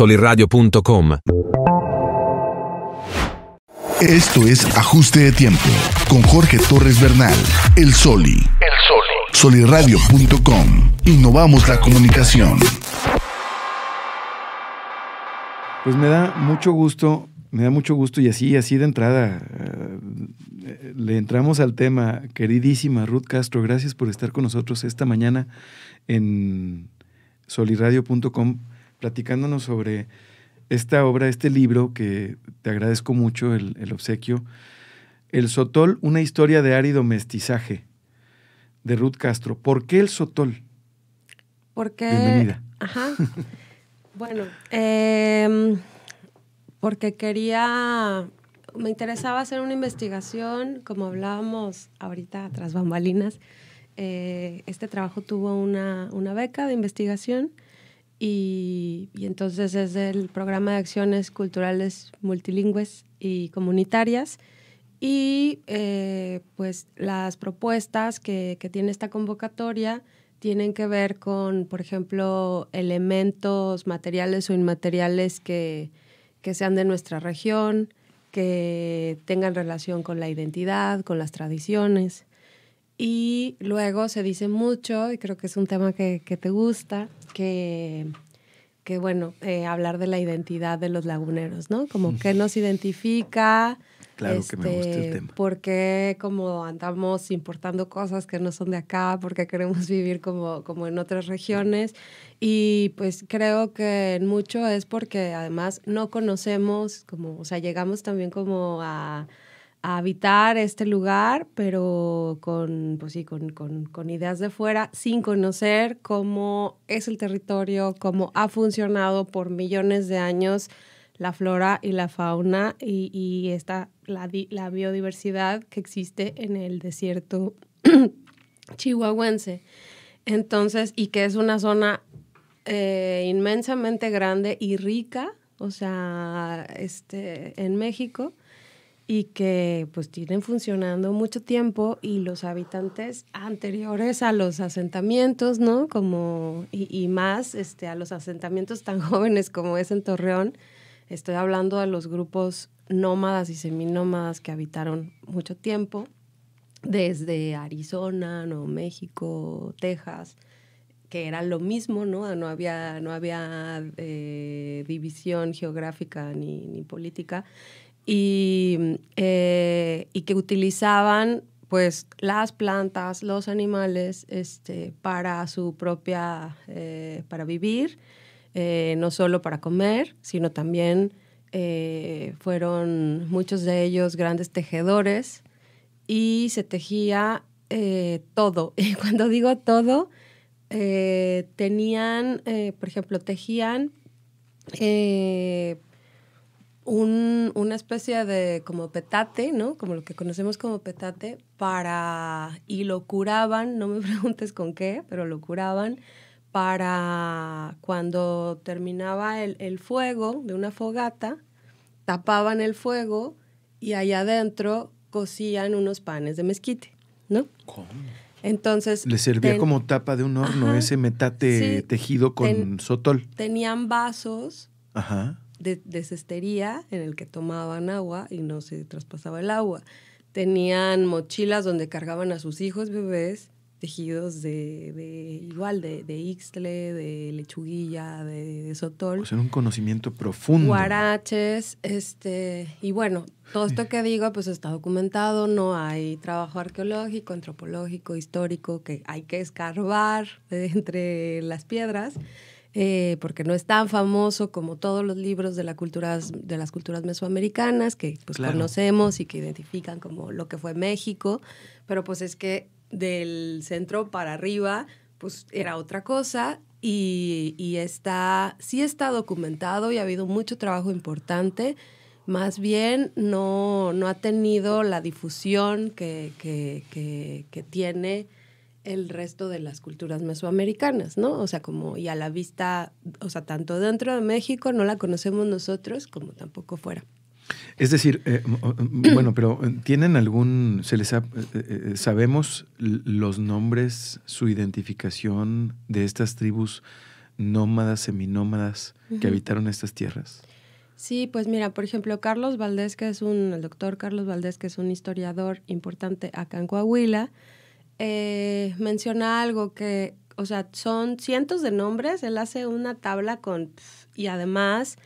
soliradio.com. Esto es Ajuste de Tiempo con Jorge Torres Bernal, el Soli. El Soli. Solirradio.com. Innovamos la comunicación. Pues me da mucho gusto, me da mucho gusto y así, así de entrada, eh, le entramos al tema. Queridísima Ruth Castro, gracias por estar con nosotros esta mañana en solirradio.com platicándonos sobre esta obra, este libro, que te agradezco mucho el, obsequio, El Sotol, una historia de árido mestizaje, de Ruth Castro. ¿Por qué el Sotol? Porque... Bienvenida. Ajá. bueno, em, porque quería... Me interesaba hacer una investigación, como hablábamos ahorita tras bambalinas. Eh, este trabajo tuvo una beca de investigación y, entonces es el programa de acciones culturales multilingües y comunitarias. Y eh, pues las propuestas que, tiene esta convocatoria tienen que ver con, por ejemplo, elementos materiales o inmateriales que sean de nuestra región, que tengan relación con la identidad, con las tradiciones. Y luego se dice mucho, y creo que es un tema que, te gusta, que, que bueno, eh, hablar de la identidad de los laguneros, ¿no? Como qué nos identifica. Claro que me gusta el este, tema. ¿Por qué como andamos importando cosas que no son de acá? ¿Por qué queremos vivir como, como en otras regiones? Y pues creo que mucho es porque además no conocemos, como, o sea, llegamos también como a a habitar este lugar, pero con, pues sí, con, ideas de fuera, sin conocer cómo es el territorio, cómo ha funcionado por millones de años la flora y la fauna y, esta, la, biodiversidad que existe en el desierto chihuahuense. Entonces, y que es una zona eh, inmensamente grande y rica, o sea, este, en México y que pues tienen funcionando mucho tiempo y los habitantes anteriores a los asentamientos, ¿no? Como, y, y, más este, a los asentamientos tan jóvenes como es en Torreón, estoy hablando de los grupos nómadas y seminómadas que habitaron mucho tiempo, desde Arizona, Nuevo México, Texas, que era lo mismo, ¿no? No había, no había eh, división geográfica ni, ni política eh, y, que utilizaban pues las plantas, los animales, este, para su propia, eh, para vivir, eh, no solo para comer, sino también fueron muchos de ellos grandes tejedores y se tejía todo. Y cuando digo todo, tenían, por ejemplo, tejían un, una especie de como petate, ¿no? Como lo que conocemos como petate, para. Y lo curaban, no me preguntes con qué, pero lo curaban para cuando terminaba el, fuego de una fogata, tapaban el fuego y allá adentro cocían unos panes de mezquite, ¿no? ¿Cómo? Entonces. Le servía como tapa de un horno ese metate tejido con sotol. Tenían vasos Ajá de, cestería en el que tomaban agua y no se traspasaba el agua. Tenían mochilas donde cargaban a sus hijos bebés tejidos de, igual, de, de ixtle, de lechuguilla, de, sotol. O pues un conocimiento profundo. Guaraches, este, y bueno, todo esto que digo, pues está documentado, no hay trabajo arqueológico, antropológico, histórico, que hay que escarbar eh, entre las piedras. Eh, porque no es tan famoso como todos los libros de, de las culturas mesoamericanas que pues, conocemos y que identifican como lo que fue México, pero pues es que del centro para arriba pues era otra cosa y, está, sí está documentado y ha habido mucho trabajo importante, más bien no, no ha tenido la difusión que, que tiene el resto de las culturas mesoamericanas, ¿no? O sea, como y a la vista, o sea, tanto dentro de México no la conocemos nosotros como tampoco fuera. Es decir, eh, bueno, pero eh, ¿tienen algún, se les eh, sabemos los nombres, su identificación de estas tribus nómadas, seminómadas que habitaron estas tierras? Sí, pues mira, por ejemplo, Carlos Valdés, que es un, el doctor Carlos Valdés, que es un historiador importante acá en Coahuila, eh, menciona algo que, o sea, son cientos de nombres, él hace una tabla con, y además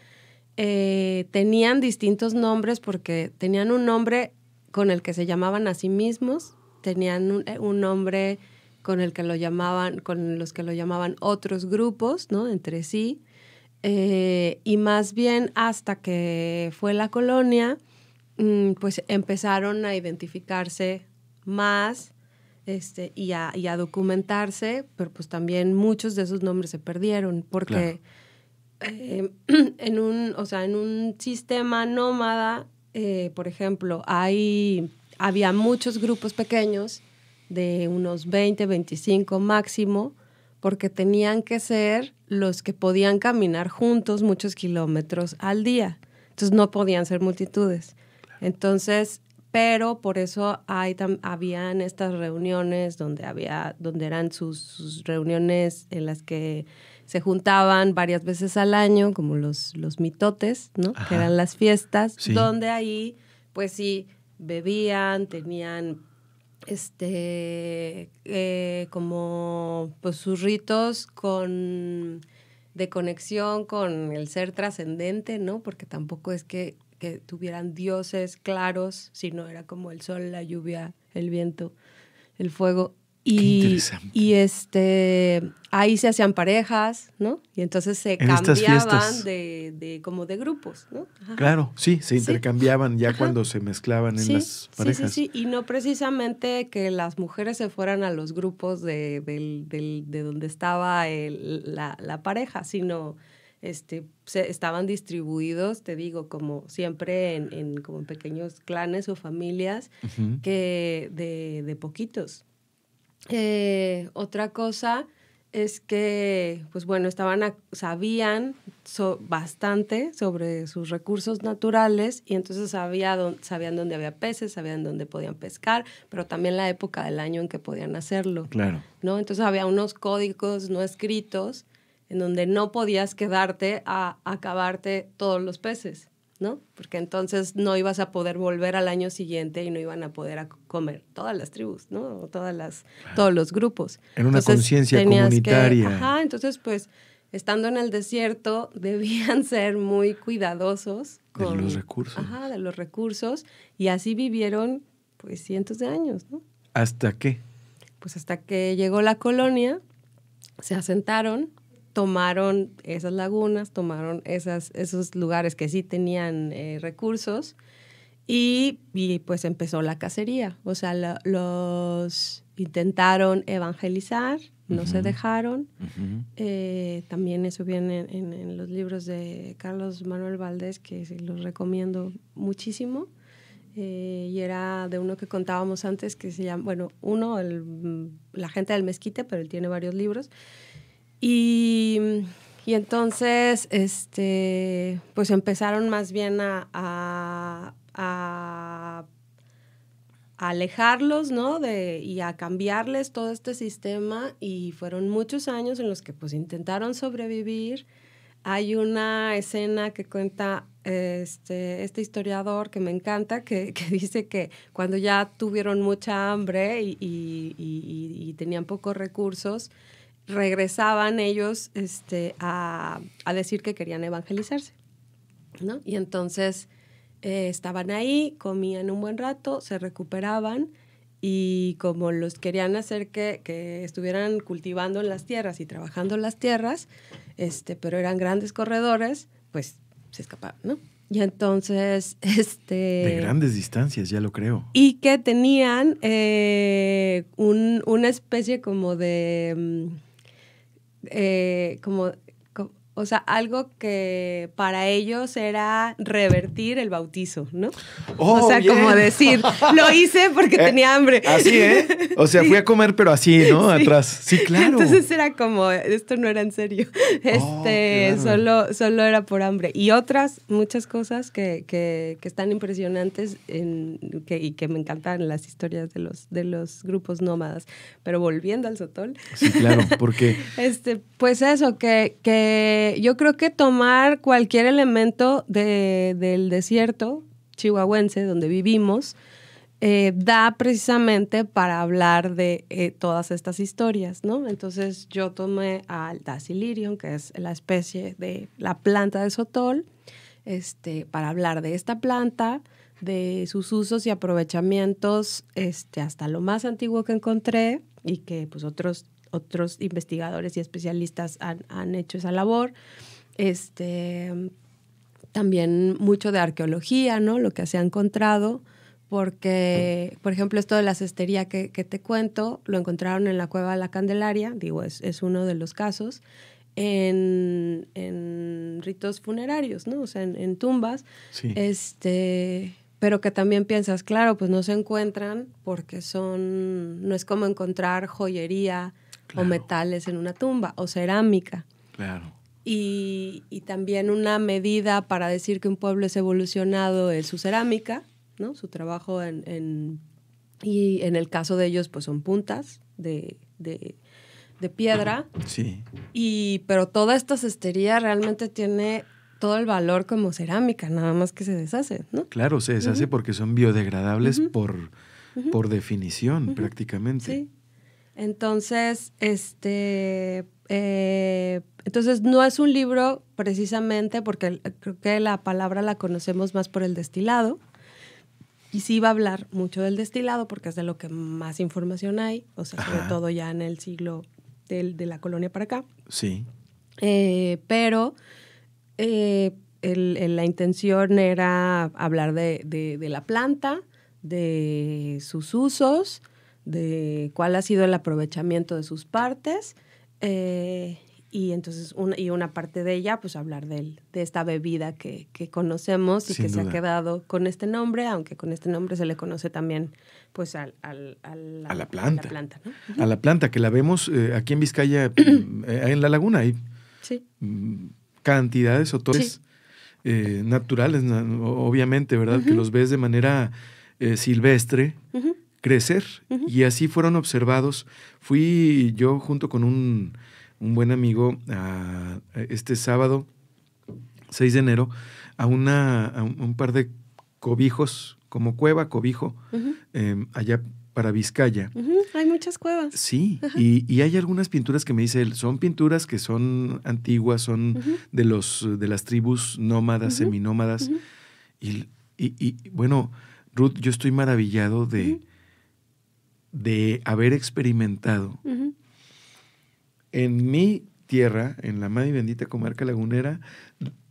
eh, tenían distintos nombres porque tenían un nombre con el que se llamaban a sí mismos, tenían un, eh, nombre con el que lo llamaban, con los que lo llamaban otros grupos, ¿no? Entre sí. y más bien hasta que fue la colonia, mm, pues empezaron a identificarse más este, y, a, documentarse, pero pues también muchos de esos nombres se perdieron porque eh, en, un, o sea, en un sistema nómada, eh, por ejemplo, hay, había muchos grupos pequeños de unos 20, 25 máximo, porque tenían que ser los que podían caminar juntos muchos kilómetros al día. Entonces no podían ser multitudes. Entonces, pero por eso habían estas reuniones donde había donde eran sus, reuniones en las que se juntaban varias veces al año como los los mitotes no que eran las fiestas donde ahí pues sí bebían tenían este eh, como pues sus ritos con de conexión con el ser trascendente, ¿no? Porque tampoco es que que tuvieran dioses claros, sino era como el sol, la lluvia, el viento, el fuego. Y, y este ahí se hacían parejas, ¿no? Y entonces se cambiaban de, de, como de grupos, ¿no? Claro, sí, se intercambiaban ya cuando se mezclaban en las parejas. Sí, sí, sí, y no precisamente que las mujeres se fueran a los grupos de, de donde estaba el, la, la, pareja, sino este, estaban distribuidos, te digo, como siempre en, como pequeños clanes o familias que de, poquitos. Eh, otra cosa es que, pues bueno, estaban sabían bastante sobre sus recursos naturales y entonces sabían dónde había peces, sabían dónde podían pescar, pero también la época del año en que podían hacerlo. Claro. ¿no? Entonces había unos códigos no escritos en donde no podías quedarte a acabarte todos los peces, ¿no? Porque entonces no ibas a poder volver al año siguiente y no iban a poder comer todas las tribus, ¿no? O todas las, todos los grupos. En una conciencia comunitaria. ajá, entonces pues estando en el desierto debían ser muy cuidadosos con los recursos. Ajá, de los recursos y así vivieron pues cientos de años, ¿no? ¿Hasta qué? Pues hasta que llegó la colonia, se asentaron tomaron esas lagunas, tomaron esas, esos lugares que sí tenían eh, recursos y, y, pues empezó la cacería. O sea, los intentaron evangelizar, no se dejaron. Eh, también eso viene en, los libros de Carlos Manuel Valdés, que los recomiendo muchísimo. Eh, y era de uno que contábamos antes que se llama, bueno, uno, la gente del mezquite, pero él tiene varios libros, y, entonces, este, pues empezaron más bien a, alejarlos, ¿no? De, y a cambiarles todo este sistema y fueron muchos años en los que pues intentaron sobrevivir. Hay una escena que cuenta este, este historiador que me encanta, que, dice que cuando ya tuvieron mucha hambre y tenían pocos recursos, regresaban ellos este, a, decir que querían evangelizarse. ¿no? Y entonces eh, estaban ahí, comían un buen rato, se recuperaban y como los querían hacer que, estuvieran cultivando las tierras y trabajando las tierras, este, pero eran grandes corredores, pues se escapaban, ¿no? Y entonces, este... De grandes distancias, ya lo creo. Y que tenían eh, una especie como de mm, eh, como o sea, algo que para ellos era revertir el bautizo, ¿no? o oh, sea, como decir, lo hice porque eh, tenía hambre. Así, ¿eh? O sea, fui a comer, pero así, ¿no? Atrás. Sí, claro. Entonces era como, esto no era en serio. Oh, este, solo, solo era por hambre. Y otras, muchas cosas que, que, que están impresionantes en, y que me encantan las historias de los, de los grupos nómadas. Pero volviendo al sotol. Sí, claro, porque. Este, pues eso, que. que eh, yo creo que tomar cualquier elemento del desierto chihuahuense donde vivimos eh, da precisamente para hablar de eh, todas estas historias, ¿no? Entonces yo tomé al Dacilirion, que es la especie de la planta de sotol, este, para hablar de esta planta, de sus usos y aprovechamientos, este, hasta lo más antiguo que encontré y que pues otros otros investigadores y especialistas han, hecho esa labor. Este, también mucho de arqueología, ¿no? Lo que se ha encontrado, porque, por ejemplo, esto de la cestería que, te cuento, lo encontraron en la cueva de la Candelaria, digo, es, uno de los casos, en, ritos funerarios, O sea, en, tumbas. Este, pero que también piensas, claro, pues no se encuentran porque son, no es como encontrar joyería o metales en una tumba o cerámica. Claro. Y, también una medida para decir que un pueblo es evolucionado es su cerámica, ¿no? Su trabajo en, y en el caso de ellos, pues son puntas de, piedra. Sí. Y, pero toda esta cestería realmente tiene todo el valor como cerámica, nada más que se deshace, ¿no? Claro, se deshace porque son biodegradables por, por definición, prácticamente. Entonces, este, eh, entonces no es un libro precisamente porque creo que la palabra la conocemos más por el destilado. Y sí va a hablar mucho del destilado porque es de lo que más información hay, o sea, sobre todo ya en el siglo de, la colonia para acá. Sí. Eh, pero eh, la intención era hablar de la planta, de sus usos, de cuál ha sido el aprovechamiento de sus partes eh, y entonces y una parte de ella, pues hablar de, de esta bebida que, que conocemos y que se ha quedado con este nombre, aunque con este nombre se le conoce también pues a la planta. A la planta, que la vemos eh, aquí en Vizcaya, eh, en la laguna, hay mm, cantidades o torres naturales, obviamente, ¿verdad? Que los ves de manera silvestre. Ajá crecer y así fueron observados. Fui yo junto con un, buen amigo este sábado 6 de enero a, una, un par de cobijos, como cueva, cobijo, em, allá para Vizcaya. Hay muchas cuevas. Sí, y, hay algunas pinturas que me dice él, son pinturas que son antiguas, son de, los, de las tribus nómadas, seminómadas. Y, y, bueno, Ruth, yo estoy maravillado de de haber experimentado en mi tierra, en la madre bendita comarca lagunera,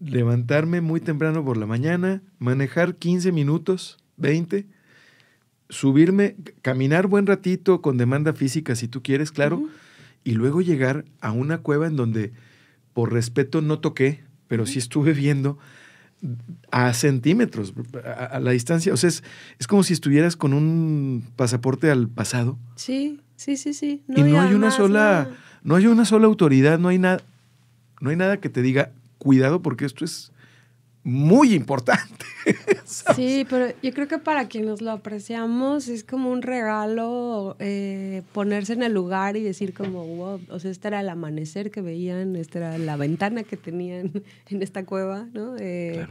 levantarme muy temprano por la mañana, manejar 15 minutos, 20, subirme, caminar buen ratito con demanda física si tú quieres, claro, y luego llegar a una cueva en donde por respeto no toqué, pero sí estuve viendo a centímetros, a, la distancia. O sea, es, es, como si estuvieras con un pasaporte al pasado. Sí, sí, sí, sí. y no hay, una sola, no hay una sola autoridad, no hay nada, no hay nada que te diga, cuidado porque esto es muy importante. Sí, pero yo creo que para quienes lo apreciamos es como un regalo eh, ponerse en el lugar y decir como, wow, o sea, este era el amanecer que veían, esta era la ventana que tenían en esta cueva, ¿no? Eh,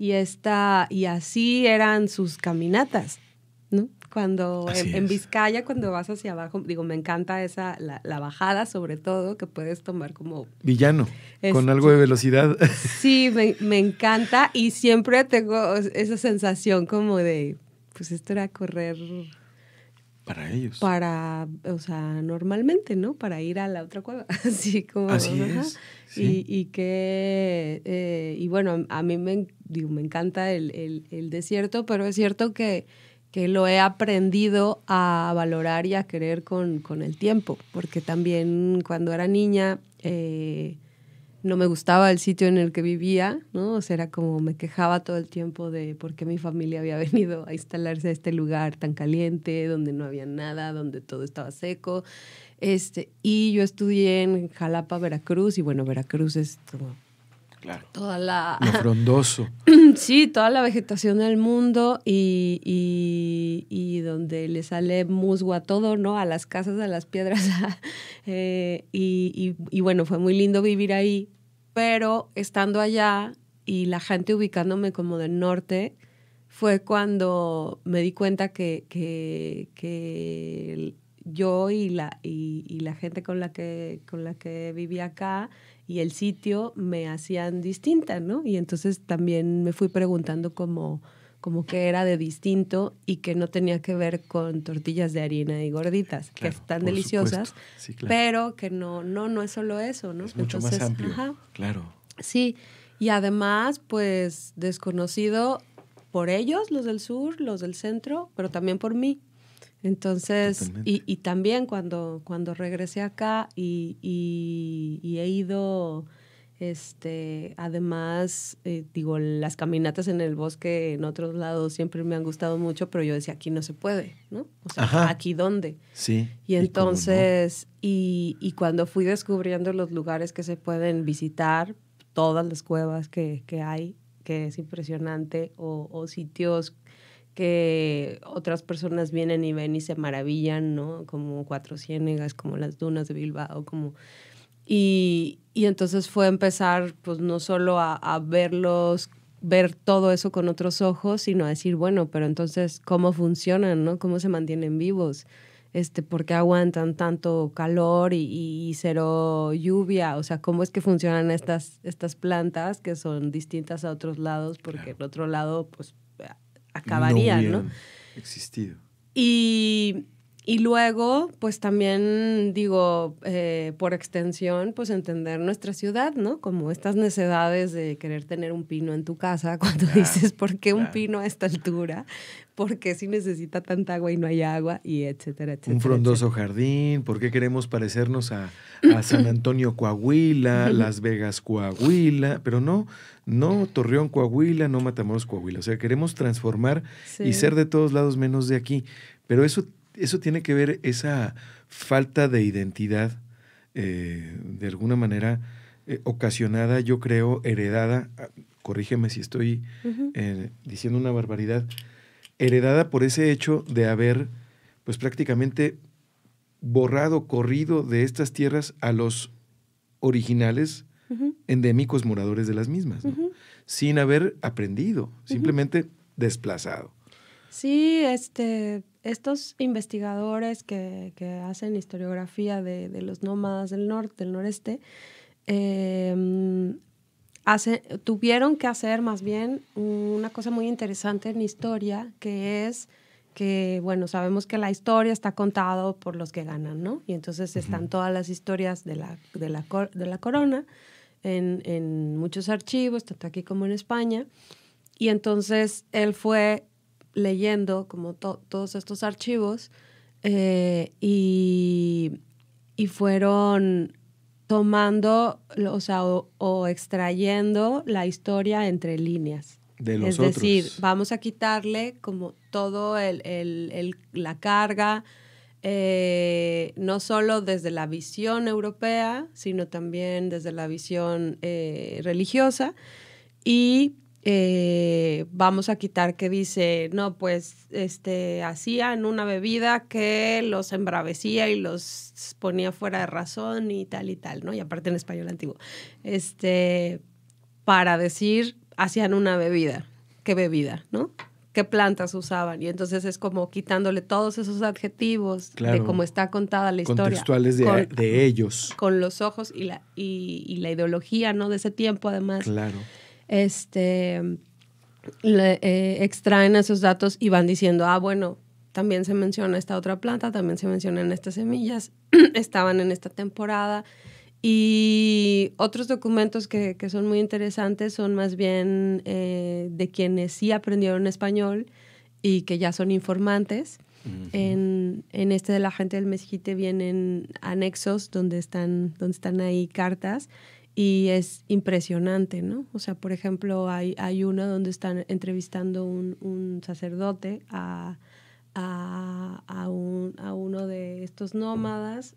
y esta, y así eran sus caminatas, ¿no? cuando en, Vizcaya, cuando vas hacia abajo, digo, me encanta esa, la, bajada sobre todo, que puedes tomar como... Villano, con algo de velocidad. Sí, me, encanta y siempre tengo esa sensación como de, pues esto era correr... Para ellos. Para, o sea, normalmente, ¿no? Para ir a la otra cueva. Así como. y, y, que. Eh, y bueno, a mí me, digo, me encanta el, desierto, pero es cierto que, que lo he aprendido a valorar y a querer con, el tiempo, porque también cuando era niña eh, no me gustaba el sitio en el que vivía, ¿no? O sea, era como me quejaba todo el tiempo de por qué mi familia había venido a instalarse a este lugar tan caliente, donde no había nada, donde todo estaba seco. Este, y yo estudié en Jalapa, Veracruz, y bueno, Veracruz es Toda la... Lo frondoso. sí, toda la vegetación del mundo y, y, donde le sale musgo a todo, ¿no? A las casas, a las piedras. Eh, y, y, bueno, fue muy lindo vivir ahí, pero estando allá y la gente ubicándome como del norte, fue cuando me di cuenta que, que, que yo y la, y, la gente con la, que, con la que vivía acá y el sitio me hacían distinta, ¿no? Y entonces también me fui preguntando como, como que era de distinto y que no tenía que ver con tortillas de harina y gorditas, que están deliciosas, pero que no, no, no es solo eso, ¿no? mucho más amplio, claro. Sí, y además, pues, desconocido por ellos, los del sur, los del centro, pero también por mí. Entonces, y, también cuando, cuando regresé acá y, y, he ido, este, además, eh, digo, las caminatas en el bosque en otros lados siempre me han gustado mucho, pero yo decía, aquí no se puede, ¿no? O sea, ¿aquí dónde? Sí. Y entonces, y, cuando fui descubriendo los lugares que se pueden visitar, todas las cuevas que, que hay, que es impresionante, o, o sitios que otras personas vienen y ven y se maravillan, ¿no? Como Cuatro Ciénegas, como las dunas de Bilbao, como... Y, y entonces fue empezar, pues, no solo a, verlos ver todo eso con otros ojos, sino a decir, bueno, pero entonces, ¿cómo funcionan, no? ¿Cómo se mantienen vivos? Este, ¿Por qué aguantan tanto calor y, y, cero lluvia? O sea, ¿cómo es que funcionan estas, estas plantas que son distintas a otros lados? Porque el otro lado, pues, acabarían, ¿no? Existido. Y y luego, pues también digo, eh, por extensión, pues entender nuestra ciudad, ¿no? Como estas necesidades de querer tener un pino en tu casa, cuando dices, ¿por qué un pino a esta altura? ¿Por qué si necesita tanta agua y no hay agua? Y etcétera, etcétera. Un frondoso jardín, ¿por qué queremos parecernos a, San Antonio Coahuila, Las Vegas Coahuila? Pero no, no Torreón Coahuila, no Matamoros Coahuila. O sea, queremos transformar y ser de todos lados menos de aquí. Pero eso eso tiene que ver esa falta de identidad, eh, de alguna manera eh, ocasionada, yo creo, heredada, ah, corrígeme si estoy eh, diciendo una barbaridad, heredada por ese hecho de haber, pues prácticamente borrado, corrido de estas tierras a los originales endémicos moradores de las mismas, sin haber aprendido, simplemente desplazado. Sí, este, estos investigadores que, hacen historiografía de, los nómadas del norte, del noreste, em, tuvieron que hacer más bien una cosa muy interesante en historia, que es que, bueno, sabemos que la historia está contada por los que ganan, ¿no? Y entonces están todas las historias de la, la, de la corona en, en muchos archivos, tanto aquí como en España. Y entonces él fue leyendo como todos estos archivos eh, y, fueron tomando, o o, extrayendo la historia entre líneas. es decir, vamos a quitarle como todo la carga, eh, no solo desde la visión europea, sino también desde la visión eh, religiosa y eh, vamos a quitar que dice, no, pues este, hacían una bebida que los embravecía y los ponía fuera de razón y tal y tal, ¿no? Y aparte en español antiguo. Este, para decir, hacían una bebida. ¿Qué bebida, no? ¿Qué plantas usaban? Y entonces es como quitándole todos esos adjetivos de cómo está contada la historia. Contextuales de, ellos. Con los ojos y la, y, y la ideología, ¿no? De ese tiempo, además. Claro este, eh, extraen esos datos y van diciendo, ah, bueno, también se menciona esta otra planta, también se mencionan estas semillas, estaban en esta temporada. Y otros documentos que, que son muy interesantes son más bien eh, de quienes sí aprendieron español y que ya son informantes. en, en, este de la gente del mezquite vienen anexos donde están, donde están ahí cartas y es impresionante, ¿no? O sea, por ejemplo, hay, hay una donde están entrevistando un, sacerdote a, a, uno de estos nómadas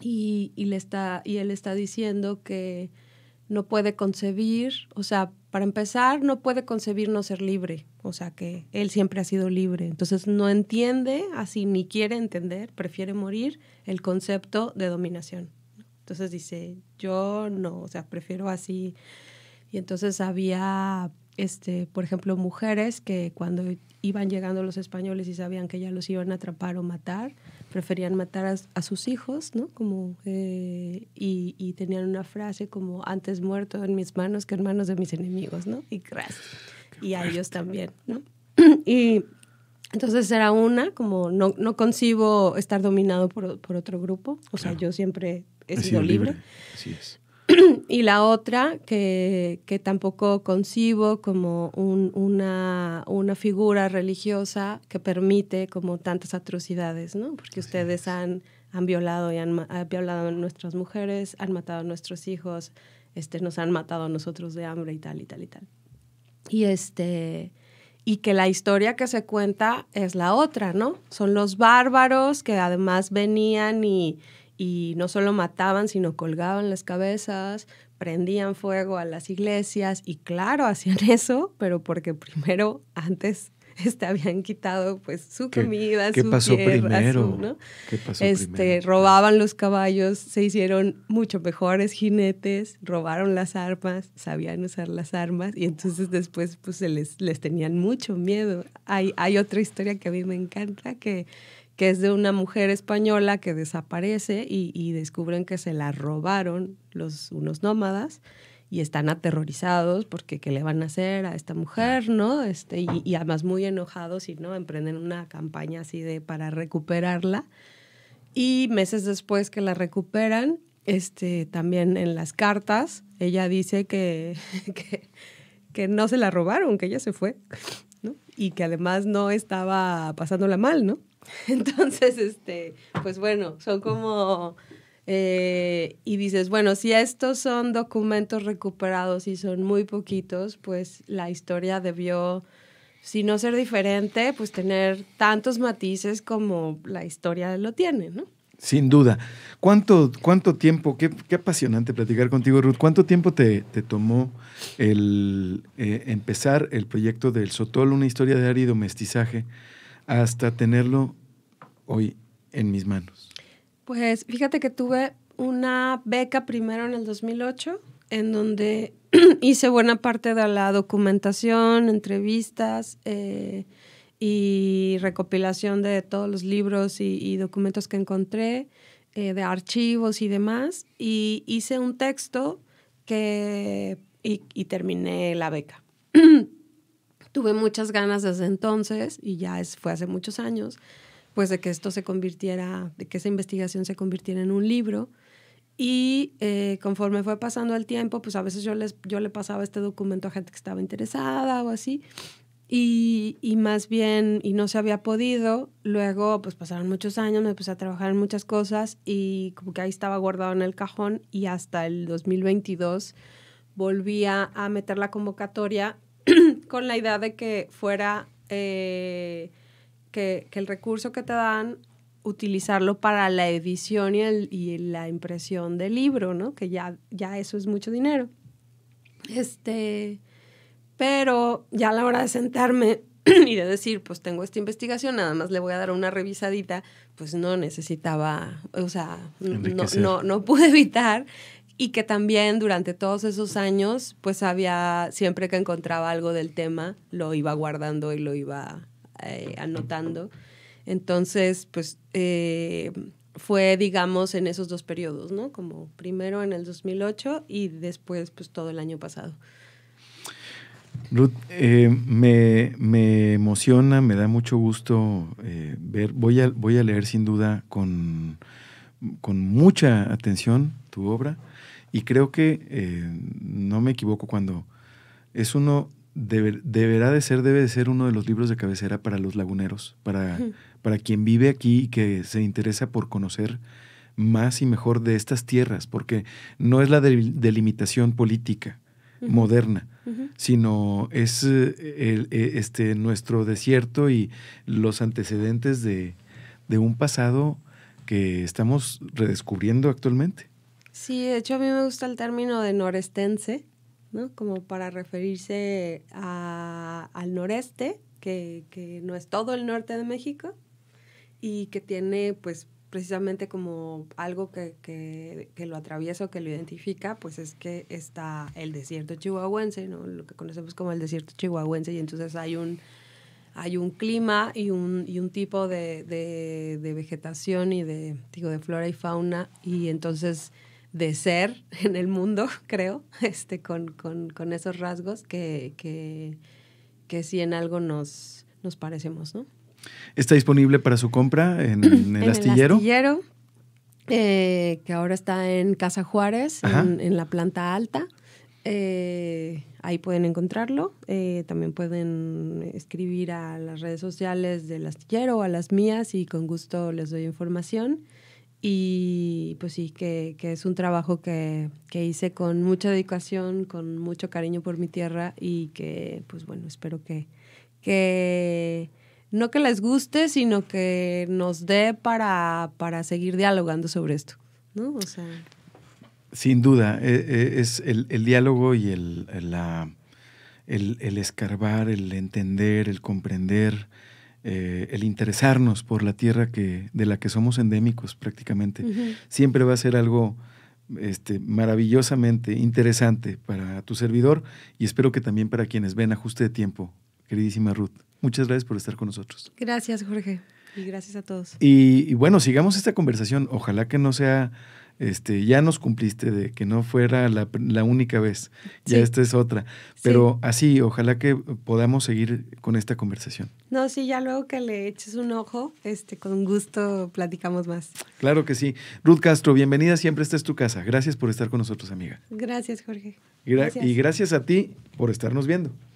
y, y, le está, y él está diciendo que no puede concebir, o sea, para empezar, no puede concebir no ser libre, o sea, que él siempre ha sido libre. Entonces no entiende, así ni quiere entender, prefiere morir el concepto de dominación. Entonces dice, yo no, o sea, prefiero así. Y entonces había, este, por ejemplo, mujeres que cuando iban llegando los españoles y sabían que ya los iban a atrapar o matar, preferían matar a, sus hijos, ¿no? Como, eh, y, tenían una frase como, antes muerto en mis manos que en manos de mis enemigos, ¿no? Y gracias. Y a ellos también, ¿no? y entonces era una, como no, no concibo estar dominado por, por otro grupo. O sea, yo siempre es sido, libre. Así es. y la otra, que, que tampoco concibo como un, una, una, figura religiosa que permite como tantas atrocidades, ¿no? Porque ustedes han, han violado y han, violado a nuestras mujeres, han matado a nuestros hijos, este, nos han matado a nosotros de hambre y tal y tal y tal. Y este y que la historia que se cuenta es la otra, ¿no? Son los bárbaros que además venían y, y no solo mataban, sino colgaban las cabezas, prendían fuego a las iglesias y claro, hacían eso, pero porque primero antes este, habían quitado pues su comida, su pasó primero? este, robaban los caballos, se hicieron mucho mejores jinetes, robaron las armas, sabían usar las armas y entonces después pues se les, les tenían mucho miedo. Hay, hay otra historia que a mí me encanta que que es de una mujer española que desaparece y, descubren que se la robaron los, unos nómadas y están aterrorizados porque qué le van a hacer a esta mujer, ¿no? Este, y, además muy enojados y no emprenden una campaña así de para recuperarla. Y meses después que la recuperan, este, también en las cartas, ella dice que, que, que no se la robaron, que ella se fue, ¿no? Y que además no estaba pasándola mal, ¿no? Entonces, este, pues bueno, son como... Eh, y dices, bueno, si estos son documentos recuperados y son muy poquitos, pues la historia debió, si no ser diferente, pues tener tantos matices como la historia lo tiene, ¿no? Sin duda. ¿Cuánto, tiempo, qué, apasionante platicar contigo, Ruth? ¿Cuánto tiempo te, tomó el eh, empezar el proyecto del Sotol, una historia de árido mestizaje? hasta tenerlo hoy en mis manos? Pues fíjate que tuve una beca primero en el 2008, en donde hice buena parte de la documentación, entrevistas eh, y recopilación de todos los libros y, documentos que encontré, eh, de archivos y demás. Y hice un texto que, y, y terminé la beca. tuve muchas ganas desde entonces, y ya es, fue hace muchos años, pues de que esto se convirtiera, de que esa investigación se convirtiera en un libro. Y eh, conforme fue pasando el tiempo, pues a veces yo, les, yo le pasaba este documento a gente que estaba interesada o así. Y, y, más bien, y no se había podido. Luego, pues pasaron muchos años, me puse a trabajar en muchas cosas y como que ahí estaba guardado en el cajón y hasta el 2022 volvía a meter la convocatoria con la idea de que fuera eh, que, que, el recurso que te dan utilizarlo para la edición y, y, la impresión del libro, ¿no? Que ya, ya eso es mucho dinero. Este, pero ya a la hora de sentarme y de decir, pues tengo esta investigación, nada más le voy a dar una revisadita, pues no necesitaba, o sea, no, no, pude evitar y que también durante todos esos años, pues había, siempre que encontraba algo del tema, lo iba guardando y lo iba eh, anotando. Entonces, pues eh, fue, digamos, en esos dos periodos, ¿no? Como primero en el 2008 y después, pues todo el año pasado. Ruth, eh, me, emociona, me da mucho gusto ver, voy a, voy a leer sin duda con, con mucha atención tu obra. Y creo que eh, no me equivoco cuando es uno, deberá de ser, debe de ser uno de los libros de cabecera para los laguneros, para, para quien vive aquí y que se interesa por conocer más y mejor de estas tierras, porque no es la delimitación política moderna, sino es eh, eh, este, nuestro desierto y los antecedentes de, de un pasado que estamos redescubriendo actualmente. Sí, de hecho a mí me gusta el término de norestense, ¿no? Como para referirse al noreste, que, no es todo el norte de México y que tiene pues precisamente como algo que, lo atraviesa o que lo identifica, pues es que está el desierto chihuahuense, ¿no? Lo que conocemos como el desierto chihuahuense y entonces hay un hay un clima y un, y un tipo de, de, vegetación y de, digo, de flora y fauna y entonces de ser en el mundo, creo, este, con, esos rasgos que, que, sí en algo nos, parecemos, ¿no? Está disponible para su compra en, el en astillero. El astillero, eh, que ahora está en Casa Juárez, en, la planta alta. Eh, ahí pueden encontrarlo. Eh, también pueden escribir a las redes sociales del astillero o a las mías y con gusto les doy información. Y pues sí, que, es un trabajo que, hice con mucha dedicación, con mucho cariño por mi tierra y que, pues bueno, espero que, que no que les guste, sino que nos dé para, seguir dialogando sobre esto, Sin duda, e, e, es el, diálogo y el, escarbar, el entender, el comprender, eh, el interesarnos por la tierra que, de la que somos endémicos prácticamente, siempre va a ser algo este, maravillosamente interesante para tu servidor y espero que también para quienes ven ajuste de tiempo. Queridísima Ruth, muchas gracias por estar con nosotros. Gracias, Jorge. Y gracias a todos. y bueno, sigamos esta conversación. Ojalá que no sea este, ya nos cumpliste de que no fuera la, única vez, ya esta es otra. Pero así, ojalá que podamos seguir con esta conversación. No, sí, ya luego que le eches un ojo, este, con gusto platicamos más. Claro que sí. Ruth Castro, bienvenida, siempre esta es tu casa. Gracias por estar con nosotros, amiga. Gracias, Jorge. Y gracias a ti por estarnos viendo.